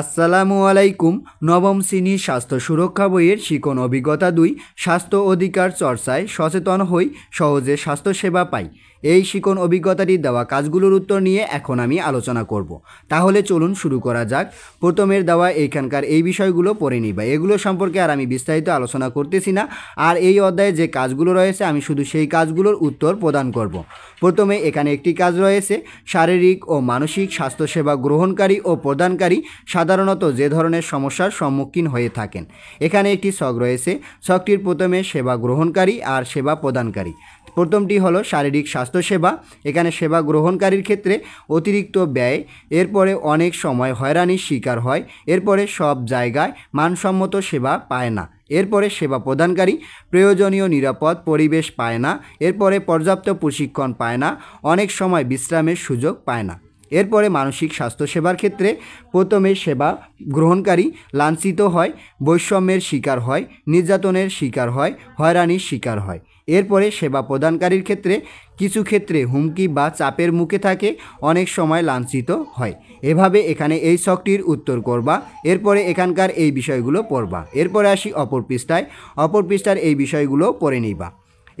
আসসালামু আলাইকুম নবম শ্রেণীর স্বাস্থ্য সুরক্ষা বইয়ের শিকন অভিজ্ঞতা দুই স্বাস্থ্য অধিকার চর্চায় সচেতন হই সহজে স্বাস্থ্যসেবা পাই এই শিকন অভিজ্ঞতাটি দেওয়া কাজগুলোর উত্তর নিয়ে এখন আমি আলোচনা করব তাহলে চলুন শুরু করা যাক প্রথমের দেওয়া এইখানকার এই বিষয়গুলো পড়ে নিবা এগুলো সম্পর্কে আর আমি বিস্তারিত আলোচনা করতেছি না আর এই অধ্যায়ে যে কাজগুলো রয়েছে আমি শুধু সেই কাজগুলোর উত্তর প্রদান করব প্রথমে এখানে একটি কাজ রয়েছে শারীরিক ও মানসিক স্বাস্থ্যসেবা গ্রহণকারী ও প্রদানকারী সাধারণত যে ধরনের সমস্যার সম্মুখীন হয়ে থাকেন এখানে একটি ছক রয়েছে ছকটির প্রথমে সেবা গ্রহণকারী আর সেবা প্রদানকারী প্রথমটি হলো শারীরিক স্বাস্থ্যসেবা এখানে সেবা গ্রহণকারীর ক্ষেত্রে অতিরিক্ত ব্যয় এরপরে অনেক সময় হয়রানির শিকার হয় এরপরে সব জায়গায় মানসম্মত সেবা পায় না এরপরে সেবা প্রদানকারী প্রয়োজনীয় নিরাপদ পরিবেশ পায় না এরপরে পর্যাপ্ত প্রশিক্ষণ পায় না অনেক সময় বিশ্রামের সুযোগ পায় না এরপরে মানসিক স্বাস্থ্যসেবার ক্ষেত্রে প্রথমে সেবা গ্রহণকারী লাঞ্ছিত হয় বৈষম্যের শিকার হয় নির্যাতনের শিকার হয় হয়রানির শিকার হয় এরপরে সেবা প্রদানকারীর ক্ষেত্রে কিছু ক্ষেত্রে হুমকি বা চাপের মুখে থাকে অনেক সময় লাঞ্ছিত হয় এভাবে এখানে এই শখটির উত্তর করবা এরপরে এখানকার এই বিষয়গুলো পড়বা এরপরে আসি অপর পৃষ্ঠায় অপর পৃষ্ঠার এই বিষয়গুলো পড়ে নিবা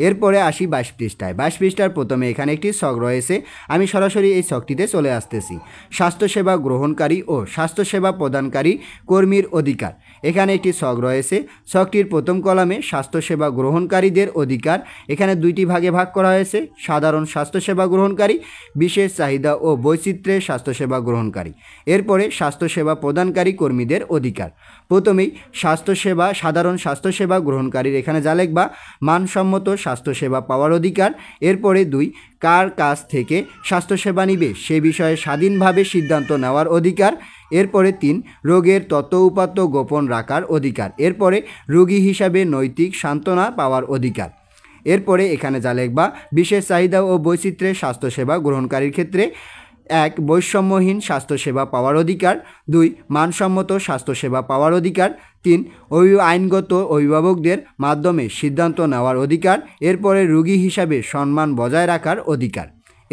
এরপরে আসি বাইশ পৃষ্ঠায় বাইশ পৃষ্ঠার প্রথমে এখানে একটি শখ রয়েছে আমি সরাসরি এই শখটিতে চলে আসতেছি স্বাস্থ্যসেবা গ্রহণকারী ও স্বাস্থ্যসেবা প্রদানকারী কর্মীর অধিকার এখানে একটি শখ রয়েছে শখটির প্রথম কলামে স্বাস্থ্যসেবা গ্রহণকারীদের অধিকার এখানে দুইটি ভাগে ভাগ করা হয়েছে সাধারণ স্বাস্থ্যসেবা গ্রহণকারী বিশেষ চাহিদা ও বৈচিত্র্যের স্বাস্থ্যসেবা গ্রহণকারী এরপরে স্বাস্থ্যসেবা প্রদানকারী কর্মীদের অধিকার প্রথমেই স্বাস্থ্যসেবা সাধারণ স্বাস্থ্যসেবা গ্রহণকারীর এখানে যা লেখবা মানসম্মত স্বাস্থ্যসেবা পাওয়ার অধিকার এরপরে দুই কার কাছ থেকে স্বাস্থ্যসেবা নিবে সে বিষয়ে স্বাধীনভাবে সিদ্ধান্ত নেওয়ার অধিকার এরপরে তিন রোগের তত্ত্ব উপাত্ত গোপন রাখার অধিকার এরপরে রোগী হিসাবে নৈতিক সান্ত্বনা পাওয়ার অধিকার এরপরে এখানে যা লেখবা বিশেষ চাহিদা ও বৈচিত্র্যের স্বাস্থ্যসেবা গ্রহণকারীর ক্ষেত্রে এক বৈষম্যহীন স্বাস্থ্যসেবা পাওয়ার অধিকার দুই মানসম্মত স্বাস্থ্যসেবা পাওয়ার অধিকার তিন ওই আইনগত অভিভাবকদের মাধ্যমে সিদ্ধান্ত নেওয়ার অধিকার এরপরে রুগী হিসাবে সম্মান বজায় রাখার অধিকার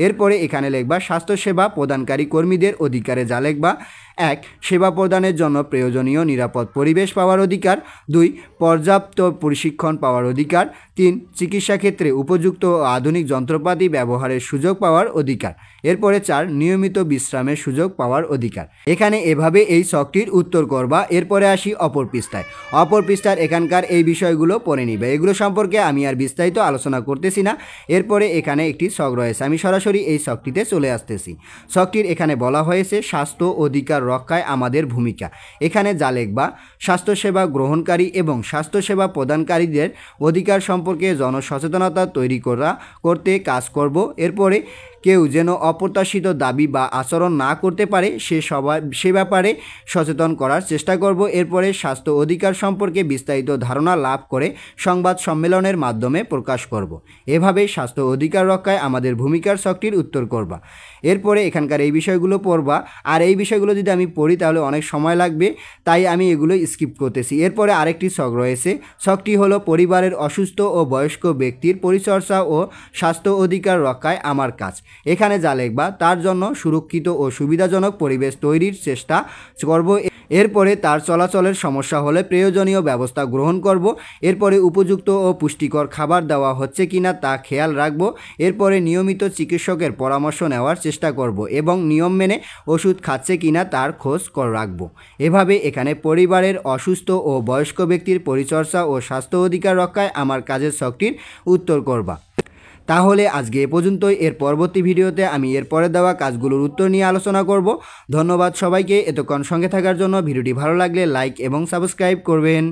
এরপরে এখানে লেখবা স্বাস্থ্যসেবা প্রদানকারী কর্মীদের অধিকারে যা লেখবা এক সেবা প্রদানের জন্য প্রয়োজনীয় নিরাপদ পরিবেশ পাওয়ার অধিকার দুই পর্যাপ্ত প্রশিক্ষণ পাওয়ার অধিকার তিন চিকিৎসা ক্ষেত্রে উপযুক্ত ও আধুনিক যন্ত্রপাতি ব্যবহারের সুযোগ পাওয়ার অধিকার এরপরে চার নিয়মিত বিশ্রামের সুযোগ পাওয়ার অধিকার এখানে এভাবে এই শখটির উত্তর করবা এরপরে আসি অপর পৃষ্ঠায় অপর পৃষ্ঠার এখানকার এই বিষয়গুলো পড়ে নিবে এগুলো সম্পর্কে আমি আর বিস্তারিত আলোচনা করতেছি না এরপরে এখানে একটি শখ রয়েছে আমি সরাসরি এই শখটিতে চলে আসতেছি শখটির এখানে বলা হয়েছে স্বাস্থ্য অধিকার সুরক্ষা রক্ষায় আমাদের ভূমিকা এখানে যা লেখবা স্বাস্থ্যসেবা গ্রহণকারী এবং স্বাস্থ্যসেবা প্রদানকারীদের অধিকার সম্পর্কে জনসচেতনতা তৈরি করা করতে কাজ করব এরপরে কেউ যেন অপ্রত্যাশিত দাবি বা আচরণ না করতে পারে সে সবাই সে ব্যাপারে সচেতন করার চেষ্টা করব এরপরে স্বাস্থ্য অধিকার সম্পর্কে বিস্তারিত ধারণা লাভ করে সংবাদ সম্মেলনের মাধ্যমে প্রকাশ করব। এভাবে স্বাস্থ্য অধিকার রক্ষায় আমাদের ভূমিকার শখটির উত্তর করবা এরপরে এখানকার এই বিষয়গুলো পড়বা আর এই বিষয়গুলো যদি আমি পড়ি তাহলে অনেক সময় লাগবে তাই আমি এগুলো স্কিপ করতেছি এরপরে আরেকটি শখ রয়েছে শখটি হলো পরিবারের অসুস্থ ও বয়স্ক ব্যক্তির পরিচর্যা ও স্বাস্থ্য অধিকার রক্ষায় আমার কাজ এখানে যা লেখবা তার জন্য সুরক্ষিত ও সুবিধাজনক পরিবেশ তৈরির চেষ্টা করব এরপরে তার চলাচলের সমস্যা হলে প্রয়োজনীয় ব্যবস্থা গ্রহণ করব এরপরে উপযুক্ত ও পুষ্টিকর খাবার দেওয়া হচ্ছে কিনা তা খেয়াল রাখব এরপরে নিয়মিত চিকিৎসকের পরামর্শ নেওয়ার চেষ্টা করব এবং নিয়ম মেনে ওষুধ খাচ্ছে কিনা তার খোঁজ কর রাখব এভাবে এখানে পরিবারের অসুস্থ ও বয়স্ক ব্যক্তির পরিচর্যা ও স্বাস্থ্য অধিকার রক্ষায় আমার কাজের শখটির উত্তর করবা তাহলে আজকে এ পর্যন্তই এর পরবর্তী ভিডিওতে আমি এর পরে দেওয়া কাজগুলোর উত্তর নিয়ে আলোচনা করব ধন্যবাদ সবাইকে এতক্ষণ সঙ্গে থাকার জন্য ভিডিওটি ভালো লাগলে লাইক এবং সাবস্ক্রাইব করবেন